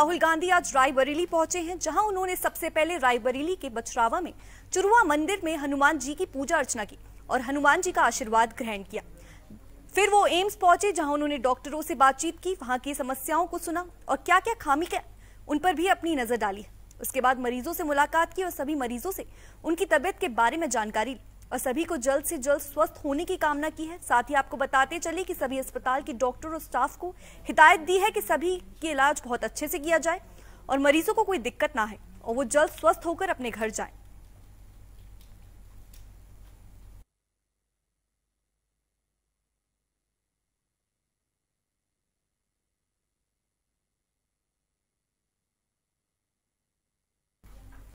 राहुल गांधी आज रायबरेली पहुंचे हैं जहां उन्होंने सबसे पहले रायबरेली के बछरावा में चुरुआ मंदिर में हनुमान जी की पूजा अर्चना की और हनुमान जी का आशीर्वाद ग्रहण किया फिर वो एम्स पहुंचे जहां उन्होंने डॉक्टरों से बातचीत की वहां की समस्याओं को सुना और क्या क्या खामी है उन पर भी अपनी नजर डाली उसके बाद मरीजों से मुलाकात की और सभी मरीजों से उनकी तबियत के बारे में जानकारी ली और सभी को जल्द से जल्द स्वस्थ होने की कामना की है साथ ही आपको बताते चले कि सभी अस्पताल के डॉक्टर और स्टाफ को हिदायत दी है कि सभी के इलाज बहुत अच्छे से किया जाए और मरीजों को कोई दिक्कत ना है और वो जल्द स्वस्थ होकर अपने घर जाएं